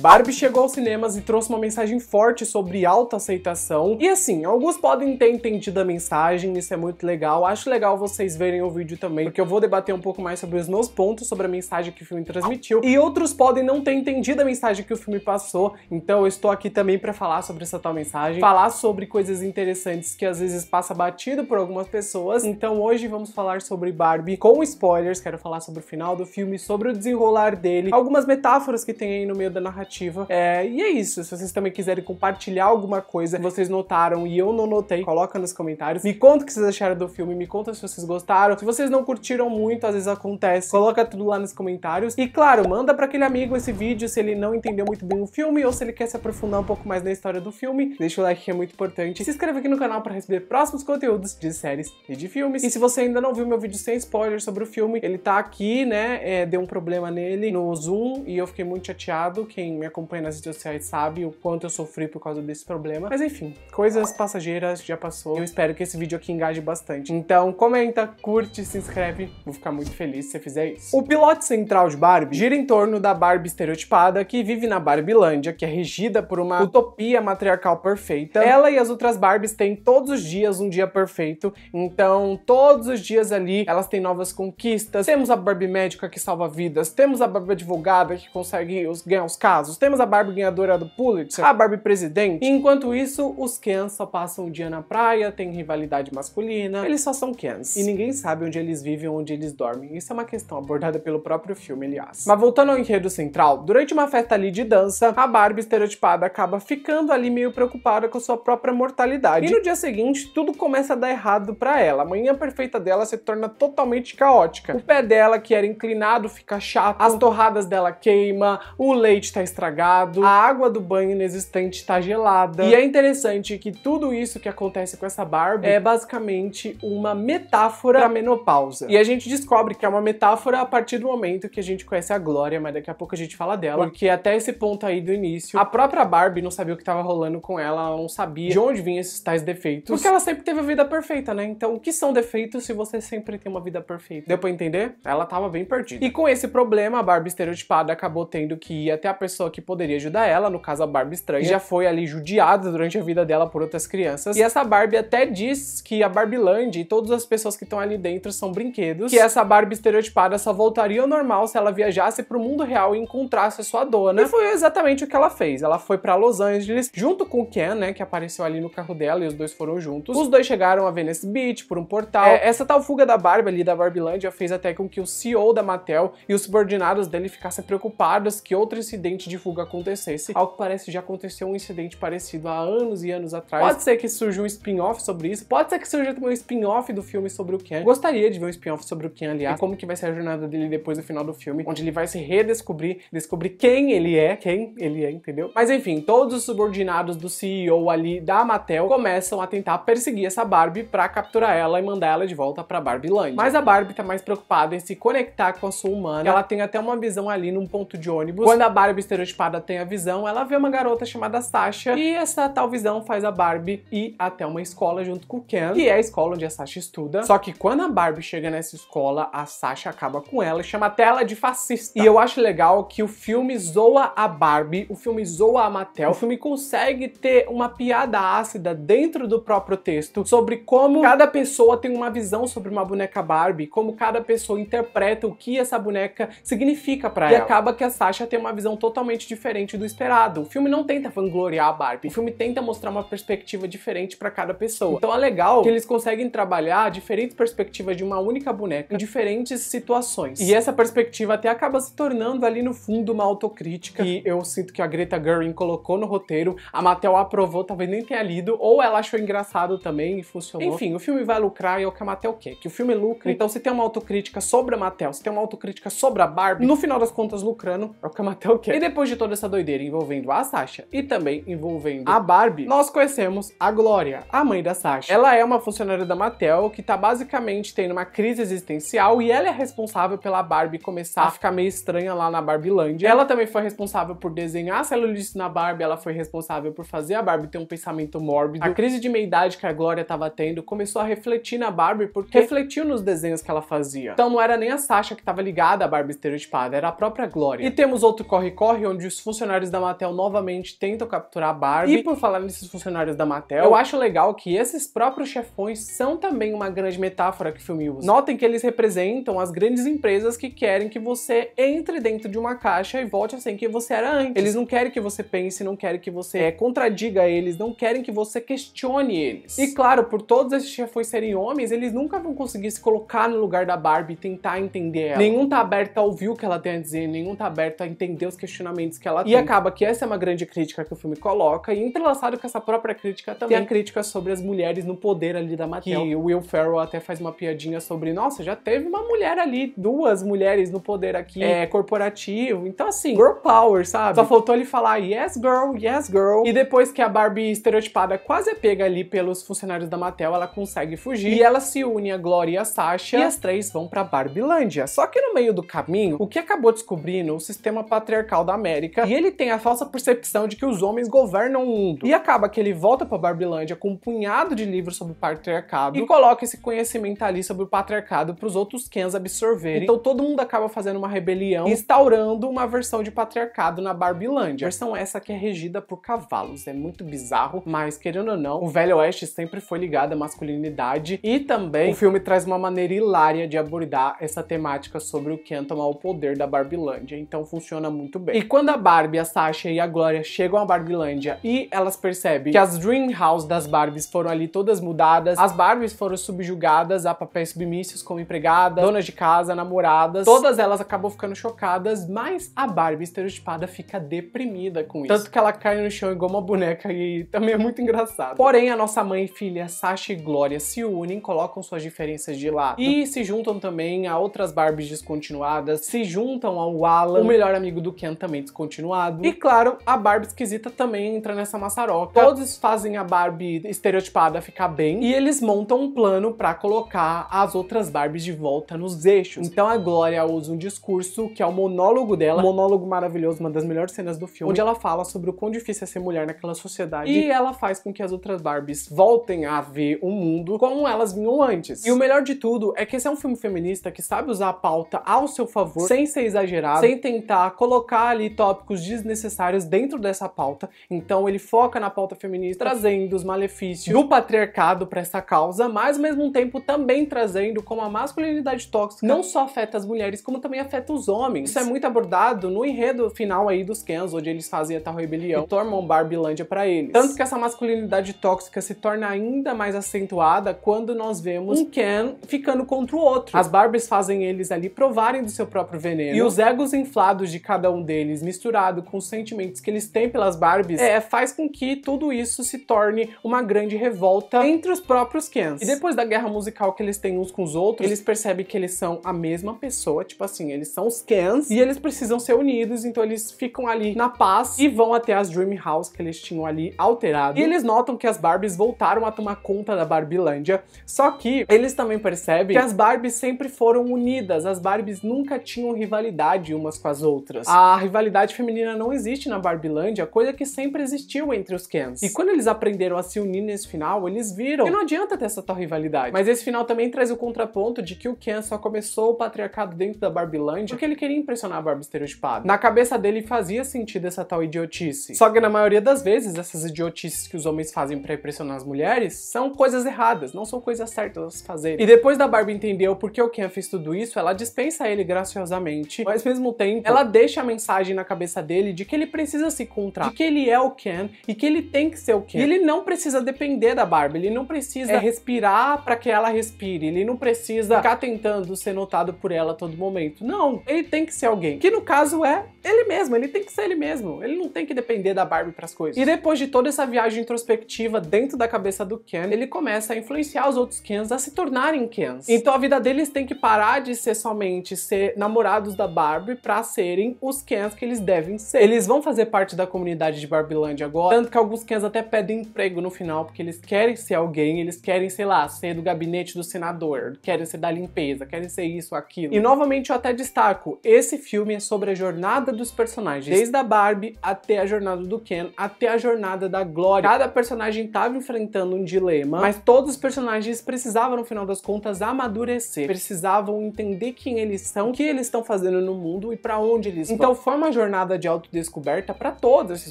Barbie chegou aos cinemas e trouxe uma mensagem forte sobre autoaceitação. E assim, alguns podem ter entendido a mensagem, isso é muito legal. Acho legal vocês verem o vídeo também, porque eu vou debater um pouco mais sobre os meus pontos, sobre a mensagem que o filme transmitiu. E outros podem não ter entendido a mensagem que o filme passou, então eu estou aqui também para falar sobre essa tal mensagem, falar sobre coisas interessantes que às vezes passa batido por algumas pessoas. Então hoje vamos falar sobre Barbie com spoilers, quero falar sobre o final do filme, sobre o desenrolar dele, algumas metáforas que tem aí no meio da narrativa é, e é isso. Se vocês também quiserem compartilhar alguma coisa que vocês notaram e eu não notei, coloca nos comentários. Me conta o que vocês acharam do filme, me conta se vocês gostaram. Se vocês não curtiram muito, às vezes acontece. Coloca tudo lá nos comentários. E claro, manda para aquele amigo esse vídeo se ele não entendeu muito bem o filme ou se ele quer se aprofundar um pouco mais na história do filme. Deixa o like que é muito importante. Se inscreve aqui no canal para receber próximos conteúdos de séries e de filmes. E se você ainda não viu meu vídeo sem spoiler sobre o filme, ele tá aqui, né? É, deu um problema nele no Zoom e eu fiquei muito chateado. Quem me acompanha nas redes sociais sabe o quanto eu sofri por causa desse problema. Mas enfim, coisas passageiras já passou. Eu espero que esse vídeo aqui engaje bastante. Então comenta, curte, se inscreve. Vou ficar muito feliz se você fizer isso. O piloto central de Barbie gira em torno da Barbie estereotipada que vive na Barbilândia, que é regida por uma utopia matriarcal perfeita. Ela e as outras Barbies têm todos os dias um dia perfeito. Então todos os dias ali elas têm novas conquistas. Temos a Barbie médica que salva vidas. Temos a Barbie advogada que consegue ganhar os casos casos. Temos a Barbie ganhadora do Pulitzer, a Barbie presidente. Enquanto isso, os Kens só passam o dia na praia, tem rivalidade masculina, eles só são Kens. E ninguém sabe onde eles vivem onde eles dormem. Isso é uma questão abordada pelo próprio filme, aliás. Mas voltando ao enredo central, durante uma festa ali de dança, a Barbie estereotipada acaba ficando ali meio preocupada com sua própria mortalidade. E no dia seguinte, tudo começa a dar errado para ela. A manhã perfeita dela se torna totalmente caótica. O pé dela, que era inclinado, fica chato, as torradas dela queima, o leite tá estragado, estragado, a água do banho inexistente tá gelada. E é interessante que tudo isso que acontece com essa Barbie é basicamente uma metáfora pra menopausa. E a gente descobre que é uma metáfora a partir do momento que a gente conhece a Glória, mas daqui a pouco a gente fala dela, porque até esse ponto aí do início, a própria Barbie não sabia o que tava rolando com ela, ela não sabia de onde vinham esses tais defeitos, porque ela sempre teve a vida perfeita, né? Então, o que são defeitos se você sempre tem uma vida perfeita? Deu pra entender? Ela tava bem perdida. E com esse problema, a Barbie estereotipada acabou tendo que ir até a pessoa pessoa que poderia ajudar ela, no caso a Barbie estranha, é. já foi ali judiada durante a vida dela por outras crianças. E essa Barbie até diz que a Barbie Land e todas as pessoas que estão ali dentro são brinquedos, que essa Barbie estereotipada só voltaria ao normal se ela viajasse para o mundo real e encontrasse a sua dona. E foi exatamente o que ela fez. Ela foi para Los Angeles junto com o Ken, né, que apareceu ali no carro dela e os dois foram juntos. Os dois chegaram a Venice Beach por um portal. É, essa tal fuga da Barbie ali da Barbie Land já fez até com que o CEO da Mattel e os subordinados dele ficassem preocupados que outro incidente de fuga acontecesse. Ao que parece, já aconteceu um incidente parecido há anos e anos atrás. Pode ser que surja um spin-off sobre isso, pode ser que surja também um spin-off do filme sobre o Ken. Gostaria de ver um spin-off sobre o Ken, aliás, e como que vai ser a jornada dele depois do final do filme, onde ele vai se redescobrir, descobrir quem ele é, quem ele é, entendeu? Mas enfim, todos os subordinados do CEO ali da Mattel começam a tentar perseguir essa Barbie para capturar ela e mandar ela de volta para Barbie Land. Mas a Barbie tá mais preocupada em se conectar com a sua humana. Ela tem até uma visão ali num ponto de ônibus. Quando a Barbie estereotipada espada tem a visão, ela vê uma garota chamada Sasha e essa tal visão faz a Barbie ir até uma escola junto com o Ken, que é a escola onde a Sasha estuda. Só que quando a Barbie chega nessa escola, a Sasha acaba com ela e chama até ela de fascista. E eu acho legal que o filme zoa a Barbie, o filme zoa a Mattel, o filme consegue ter uma piada ácida dentro do próprio texto sobre como cada pessoa tem uma visão sobre uma boneca Barbie, como cada pessoa interpreta o que essa boneca significa para ela. E acaba que a Sasha tem uma visão totalmente totalmente diferente do esperado. O filme não tenta vangloriar a Barbie, o filme tenta mostrar uma perspectiva diferente para cada pessoa. Então é legal que eles conseguem trabalhar diferentes perspectivas de uma única boneca em diferentes situações. E essa perspectiva até acaba se tornando ali no fundo uma autocrítica que eu sinto que a Greta Gerwig colocou no roteiro, a Mattel aprovou, talvez nem tenha lido, ou ela achou engraçado também e funcionou. Enfim, o filme vai lucrar e é o que a Mattel quer, que o filme lucre. Então se tem uma autocrítica sobre a Mattel, se tem uma autocrítica sobre a Barbie, no final das contas lucrando, é o que a Mattel quer. E depois depois de toda essa doideira envolvendo a Sasha e também envolvendo a Barbie, nós conhecemos a Glória, a mãe da Sasha. Ela é uma funcionária da Mattel que tá basicamente tendo uma crise existencial e ela é responsável pela Barbie começar a ficar meio estranha lá na Barbilândia. Ela também foi responsável por desenhar a celulite na Barbie, ela foi responsável por fazer a Barbie ter um pensamento mórbido. A crise de meia-idade que a Glória tava tendo começou a refletir na Barbie porque refletiu nos desenhos que ela fazia. Então não era nem a Sasha que tava ligada à Barbie estereotipada, era a própria Glória. E temos outro corre-corre onde os funcionários da Mattel novamente tentam capturar a Barbie. E por falar nesses funcionários da Mattel, eu acho legal que esses próprios chefões são também uma grande metáfora que o filme usa. Notem que eles representam as grandes empresas que querem que você entre dentro de uma caixa e volte assim que você era antes. Eles não querem que você pense, não querem que você é, contradiga eles, não querem que você questione eles. E claro, por todos esses chefões serem homens, eles nunca vão conseguir se colocar no lugar da Barbie e tentar entender ela. Nenhum tá aberto a ouvir o que ela tem a dizer, nenhum tá aberto a entender os questionamentos que ela e tem. E acaba que essa é uma grande crítica que o filme coloca, e entrelaçado com essa própria crítica também. Tem a crítica sobre as mulheres no poder ali da Mattel. E o Will Ferrell até faz uma piadinha sobre, nossa, já teve uma mulher ali, duas mulheres no poder aqui, é corporativo. Então, assim, girl power, sabe? Só faltou ele falar yes, girl, yes, girl. E depois que a Barbie estereotipada quase é pega ali pelos funcionários da Mattel, ela consegue fugir. E ela se une a Gloria e a Sasha, e as três vão pra Barbilândia. Só que no meio do caminho, o que acabou descobrindo o sistema patriarcal da América América e ele tem a falsa percepção de que os homens governam o mundo. E acaba que ele volta para Barbilândia com um punhado de livros sobre o patriarcado e coloca esse conhecimento ali sobre o patriarcado para os outros Kens absorverem. Então todo mundo acaba fazendo uma rebelião, instaurando uma versão de patriarcado na Barbilândia. Versão essa que é regida por cavalos. É muito bizarro, mas querendo ou não, o Velho Oeste sempre foi ligado à masculinidade e também o filme traz uma maneira hilária de abordar essa temática sobre o Ken tomar o poder da Barbilândia. Então funciona muito bem. E quando quando a Barbie, a Sasha e a Glória chegam à Barbilândia e elas percebem que as Dream House das Barbies foram ali todas mudadas, as Barbies foram subjugadas a papéis submissos como empregadas, donas de casa, namoradas, todas elas acabam ficando chocadas, mas a Barbie estereotipada fica deprimida com isso. Tanto que ela cai no chão igual uma boneca e também é muito engraçado. Porém, a nossa mãe e filha Sasha e Glória se unem, colocam suas diferenças de lado e se juntam também a outras Barbies descontinuadas, se juntam ao Alan, o melhor amigo do Ken também descontinuado. E claro, a Barbie esquisita também entra nessa maçaroca. Todos fazem a Barbie estereotipada ficar bem e eles montam um plano para colocar as outras Barbies de volta nos eixos. Então a Glória usa um discurso que é o monólogo dela, um monólogo maravilhoso, uma das melhores cenas do filme, onde ela fala sobre o quão difícil é ser mulher naquela sociedade e ela faz com que as outras Barbies voltem a ver o mundo como elas vinham antes. E o melhor de tudo é que esse é um filme feminista que sabe usar a pauta ao seu favor, sem ser exagerado, sem tentar colocar ali tópicos desnecessários dentro dessa pauta. Então ele foca na pauta feminista, trazendo os malefícios do patriarcado para essa causa, mas ao mesmo tempo também trazendo como a masculinidade tóxica não só afeta as mulheres, como também afeta os homens. Isso é muito abordado no enredo final aí dos Kens, onde eles fazem a tal rebelião e tornam Barbilândia para eles. Tanto que essa masculinidade tóxica se torna ainda mais acentuada quando nós vemos um Ken ficando contra o outro. As Barbies fazem eles ali provarem do seu próprio veneno. E os egos inflados de cada um deles, misturado com os sentimentos que eles têm pelas Barbies, é, faz com que tudo isso se torne uma grande revolta entre os próprios Kens. E depois da guerra musical que eles têm uns com os outros, eles percebem que eles são a mesma pessoa, tipo assim, eles são os Kens, e eles precisam ser unidos, então eles ficam ali na paz e vão até as Dream House que eles tinham ali alterado. E eles notam que as Barbies voltaram a tomar conta da Barbilândia, só que eles também percebem que as Barbies sempre foram unidas, as Barbies nunca tinham rivalidade umas com as outras. A rivalidade rivalidade feminina não existe na Barbilândia, coisa que sempre existiu entre os Kens. E quando eles aprenderam a se unir nesse final, eles viram que não adianta ter essa tal rivalidade. Mas esse final também traz o contraponto de que o Ken só começou o patriarcado dentro da Barbilândia porque ele queria impressionar a Barbie estereotipada. Na cabeça dele fazia sentido essa tal idiotice. Só que na maioria das vezes, essas idiotices que os homens fazem para impressionar as mulheres são coisas erradas, não são coisas certas a se fazer. E depois da Barbie entender o porquê o Ken fez tudo isso, ela dispensa ele graciosamente, mas ao mesmo tempo, ela deixa a mensagem na cabeça dele de que ele precisa se encontrar, de que ele é o Ken e que ele tem que ser o Ken. E ele não precisa depender da Barbie, ele não precisa é, respirar para que ela respire, ele não precisa ficar tentando ser notado por ela a todo momento. Não, ele tem que ser alguém. Que no caso é ele mesmo, ele tem que ser ele mesmo. Ele não tem que depender da Barbie para as coisas. E depois de toda essa viagem introspectiva dentro da cabeça do Ken, ele começa a influenciar os outros Kens a se tornarem Kens. Então a vida deles tem que parar de ser somente ser namorados da Barbie para serem os Kens que eles devem ser. Eles vão fazer parte da comunidade de Barbilândia agora, tanto que alguns cães até pedem emprego no final, porque eles querem ser alguém, eles querem, sei lá, ser do gabinete do senador, querem ser da limpeza, querem ser isso, aquilo. E novamente eu até destaco, esse filme é sobre a jornada dos personagens, desde a Barbie até a jornada do Ken, até a jornada da Glória. Cada personagem estava enfrentando um dilema, mas todos os personagens precisavam, no final das contas, amadurecer, precisavam entender quem eles são, o que eles estão fazendo no mundo e para onde eles então, vão. Então forma a jornada de autodescoberta para todos esses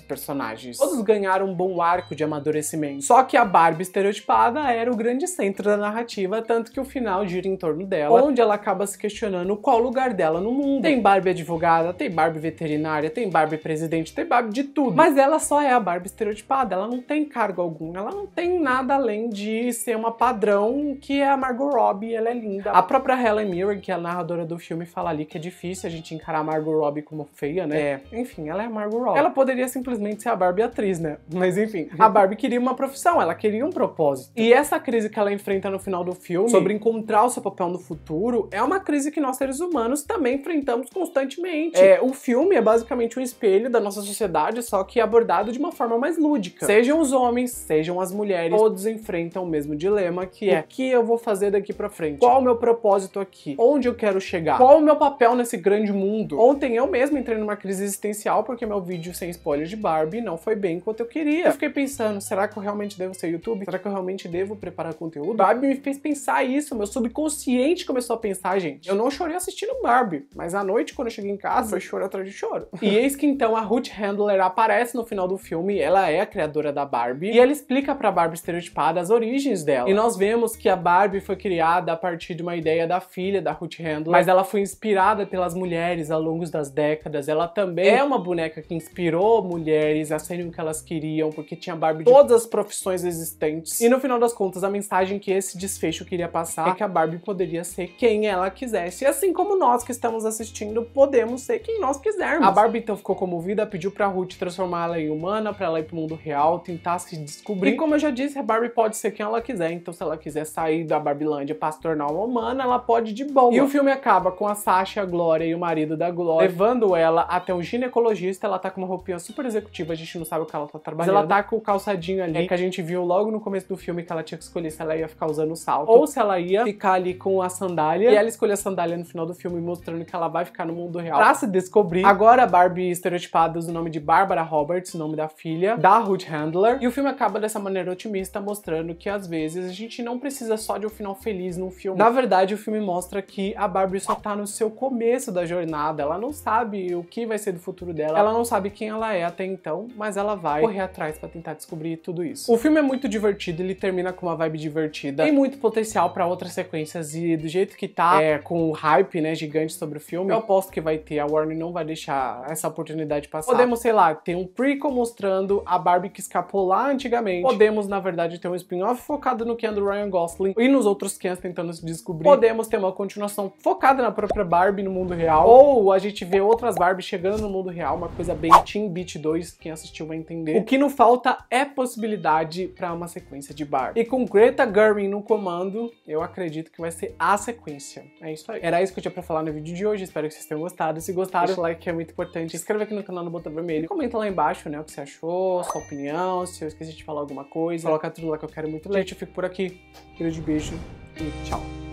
personagens. Todos ganharam um bom arco de amadurecimento. Só que a Barbie estereotipada era o grande centro da narrativa, tanto que o final gira em torno dela, onde ela acaba se questionando qual o lugar dela no mundo. Tem Barbie advogada, tem Barbie veterinária, tem Barbie presidente, tem Barbie de tudo. Mas ela só é a Barbie estereotipada, ela não tem cargo algum, ela não tem nada além de ser uma padrão que é a Margot Robbie, ela é linda. A própria Helen Mirren, que é a narradora do filme, fala ali que é difícil a gente encarar a Margot Robbie como feia, né? É, enfim, ela é a Margot Robbie. Ela poderia simplesmente ser a Barbie atriz, né? Mas enfim, a Barbie queria uma profissão, ela queria um propósito. E essa crise que ela enfrenta no final do filme, sobre encontrar o seu papel no futuro, é uma crise que nós seres humanos também enfrentamos constantemente. É, o filme é basicamente um espelho da nossa sociedade, só que abordado de uma forma mais lúdica. Sejam os homens, sejam as mulheres, todos enfrentam o mesmo dilema que é: o que eu vou fazer daqui para frente? Qual o meu propósito aqui? Onde eu quero chegar? Qual o meu papel nesse grande mundo? Ontem eu mesmo entrei numa crise crise existencial porque meu vídeo sem spoiler de Barbie não foi bem quanto eu queria. Eu fiquei pensando, será que eu realmente devo ser YouTube? Será que eu realmente devo preparar conteúdo? Barbie me fez pensar isso, meu subconsciente começou a pensar, gente. Eu não chorei assistindo Barbie, mas à noite quando eu cheguei em casa foi choro atrás de choro. e eis que então a Ruth Handler aparece no final do filme, ela é a criadora da Barbie e ela explica para Barbie estereotipada as origens dela. E nós vemos que a Barbie foi criada a partir de uma ideia da filha da Ruth Handler, mas ela foi inspirada pelas mulheres ao longo das décadas. Ela também é uma boneca que inspirou mulheres a serem o que elas queriam, porque tinha Barbie de todas as profissões existentes. E no final das contas, a mensagem que esse desfecho queria passar é que a Barbie poderia ser quem ela quisesse. E assim como nós que estamos assistindo, podemos ser quem nós quisermos. A Barbie então ficou comovida, pediu pra Ruth transformá-la em humana, pra ela ir pro mundo real, tentar se descobrir. E como eu já disse, a Barbie pode ser quem ela quiser, então se ela quiser sair da Barbilândia pra se tornar uma humana, ela pode de boa. E o filme acaba com a Sasha, a Glória e o marido da Glória levando ela até é um ginecologista, ela tá com uma roupinha super executiva, a gente não sabe o que ela tá trabalhando. Mas ela tá com o calçadinho ali, é que a gente viu logo no começo do filme que ela tinha que escolher se ela ia ficar usando o salto ou se ela ia ficar ali com a sandália. E ela escolhe a sandália no final do filme, mostrando que ela vai ficar no mundo real pra se descobrir. Agora, Barbie estereotipada usa o nome de Barbara Roberts, o nome da filha, da Ruth Handler. E o filme acaba dessa maneira otimista, mostrando que às vezes a gente não precisa só de um final feliz num filme. Na verdade, o filme mostra que a Barbie só tá no seu começo da jornada, ela não sabe o que vai ser do futuro dela. Ela não sabe quem ela é até então, mas ela vai correr atrás para tentar descobrir tudo isso. O filme é muito divertido, ele termina com uma vibe divertida. Tem muito potencial para outras sequências e do jeito que tá, é, com o hype, né, gigante sobre o filme, eu aposto que vai ter. A Warner não vai deixar essa oportunidade passar. Podemos, sei lá, ter um prequel mostrando a Barbie que escapou lá antigamente. Podemos, na verdade, ter um spin-off focado no Ken do Ryan Gosling e nos outros Kens tentando se descobrir. Podemos ter uma continuação focada na própria Barbie no mundo real. Ou a gente vê outras Barbies chegando chegando no mundo real, uma coisa bem Team Beat 2, quem assistiu vai entender. O que não falta é possibilidade para uma sequência de Barbie. E com Greta Gerwig no comando, eu acredito que vai ser a sequência. É isso aí. Era isso que eu tinha pra falar no vídeo de hoje, espero que vocês tenham gostado. Se gostaram, deixa o like que é muito importante, inscreva aqui no canal no botão vermelho, comenta lá embaixo, né, o que você achou, sua opinião, se eu esqueci de falar alguma coisa, coloca tudo lá que eu quero muito ler. Gente, eu fico por aqui. Grande beijo e tchau.